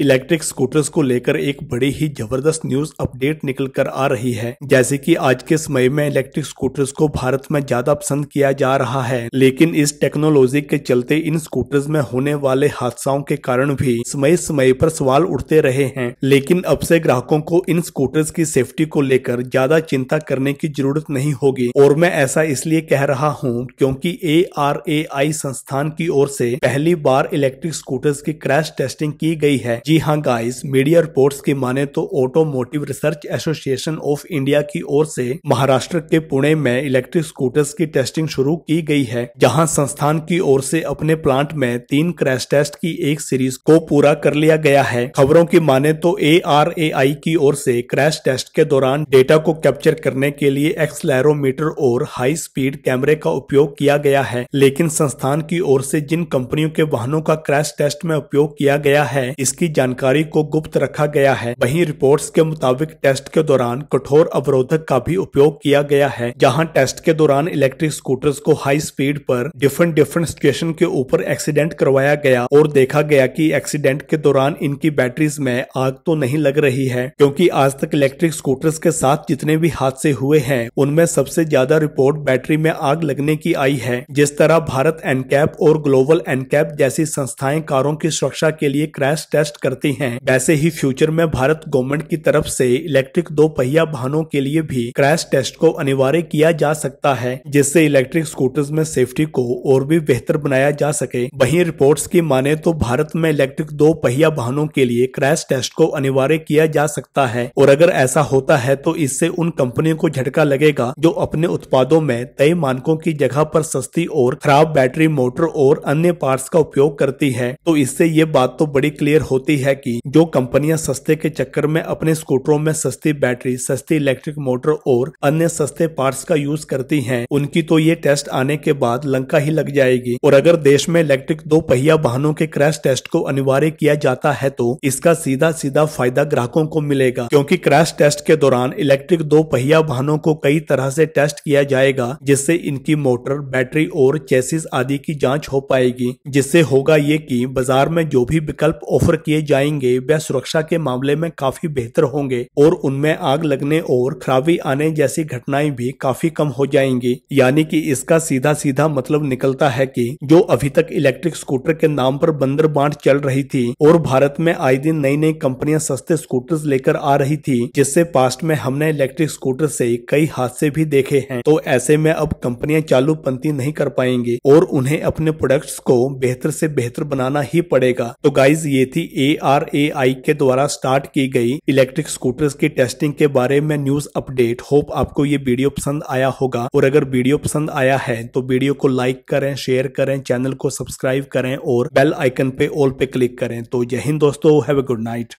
electric scooters को लेकर एक बड़ी ही जबरदस्त न्यूज अपडेट निकल कर आ रही है जैसे कि आज के समय में इलेक्ट्रिक स्कूटर्स को भारत में ज्यादा पसंद किया जा रहा है लेकिन इस टेक्नोलॉजी के चलते इन स्कूटर्स में होने वाले हादसाओं के कारण भी समय समय पर सवाल उठते रहे हैं लेकिन अब से ग्राहकों को इन स्कूटर्स की सेफ्टी को लेकर ज्यादा चिंता करने की जरूरत नहीं होगी और मैं ऐसा इसलिए कह रहा हूँ क्यूँकी ए आर ए आई संस्थान की ओर से पहली बार इलेक्ट्रिक स्कूटर्स की क्रैश टेस्टिंग की गयी है जी हाँ गाइस मीडिया रिपोर्ट्स की माने तो automotive research association of India की ओर से महाराष्ट्र के पुणे में इलेक्ट्रिक स्कूटर्स की टेस्टिंग शुरू की गई है जहां संस्थान की ओर से अपने प्लांट में तीन क्रैश टेस्ट की एक सीरीज को पूरा कर लिया गया है खबरों की माने तो ए आर ए आई की ओर से क्रैश टेस्ट के दौरान डेटा को कैप्चर करने के लिए एक्सलैरोमीटर और हाई स्पीड कैमरे का उपयोग किया गया है लेकिन संस्थान की ओर से जिन कंपनियों के वाहनों का क्रैश टेस्ट में उपयोग किया गया है इसकी जानकारी को गुप्त रखा गया है वहीं रिपोर्ट्स के मुताबिक टेस्ट के दौरान कठोर अवरोधक का भी उपयोग किया गया है जहां टेस्ट के दौरान इलेक्ट्रिक स्कूटर्स को हाई स्पीड पर डिफरेंट डिफरेंट स्टेशन के ऊपर एक्सीडेंट करवाया गया और देखा गया कि एक्सीडेंट के दौरान इनकी बैटरीज में आग तो नहीं लग रही है क्योंकि आज तक इलेक्ट्रिक स्कूटर्स के साथ जितने भी हादसे हुए हैं उनमें सबसे ज्यादा रिपोर्ट बैटरी में आग लगने की आई है जिस तरह भारत एनकैप और ग्लोबल एनकैप जैसी संस्थाएं कारों की सुरक्षा के लिए क्रैश टेस्ट करती हैं वैसे ही फ्यूचर में भारत गवर्नमेंट की तरफ से इलेक्ट्रिक दो पहिया वाहनों के लिए भी क्रैश टेस्ट को अनिवार्य किया जा सकता है जिससे इलेक्ट्रिक स्कूटर्स में सेफ्टी को और भी बेहतर बनाया जा सके वही रिपोर्ट की माने तो भारत में इलेक्ट्रिक दो पहिया वाहनों के लिए क्रैश टेस्ट को अनिवार्य किया जा सकता है और अगर ऐसा होता है तो इससे उन कंपनियों को झटका लगेगा जो अपने उत्पादों में तय मानकों की जगह पर सस्ती और खराब बैटरी मोटर और अन्य पार्ट्स का उपयोग करती है तो इससे ये बात तो बड़ी क्लियर होती सकती है कि जो कंपनियां सस्ते के चक्कर में अपने स्कूटरों में सस्ती बैटरी सस्ती इलेक्ट्रिक मोटर और अन्य सस्ते पार्ट्स का यूज करती हैं उनकी तो ये टेस्ट आने के बाद लंका ही लग जाएगी और अगर देश में इलेक्ट्रिक दो पहिया वाहनों के क्रैश टेस्ट को अनिवार्य किया जाता है तो इसका सीधा सीधा फायदा ग्राहकों को मिलेगा क्यूँकी क्रैश टेस्ट के दौरान इलेक्ट्रिक दो पहिया वाहनों को कई तरह ऐसी टेस्ट किया जाएगा जिससे इनकी मोटर बैटरी और चेसिस आदि की जाँच हो पाएगी जिससे होगा ये की बाजार में जो भी विकल्प ऑफर किए जाएंगे वह सुरक्षा के मामले में काफी बेहतर होंगे और उनमें आग लगने और खराबी आने जैसी घटनाएं भी काफी कम हो जाएंगी यानी कि इसका सीधा सीधा मतलब निकलता है कि जो अभी तक इलेक्ट्रिक स्कूटर के नाम पर बंदर बांट चल रही थी और भारत में आए दिन नई नई कंपनियां सस्ते स्कूटर लेकर आ रही थी जिससे पास्ट में हमने इलेक्ट्रिक स्कूटर से कई हादसे भी देखे हैं तो ऐसे में अब कंपनियां चालूपंथी नहीं कर पाएंगी और उन्हें अपने प्रोडक्ट्स को बेहतर से बेहतर बनाना ही पड़ेगा तो गाइज ये थी ए ए के द्वारा स्टार्ट की गई इलेक्ट्रिक स्कूटर्स की टेस्टिंग के बारे में न्यूज अपडेट होप आपको ये वीडियो पसंद आया होगा और अगर वीडियो पसंद आया है तो वीडियो को लाइक करें शेयर करें चैनल को सब्सक्राइब करें और बेल आइकन पे ऑल पे क्लिक करें तो यही हिंद दोस्तों हैव ए गुड नाइट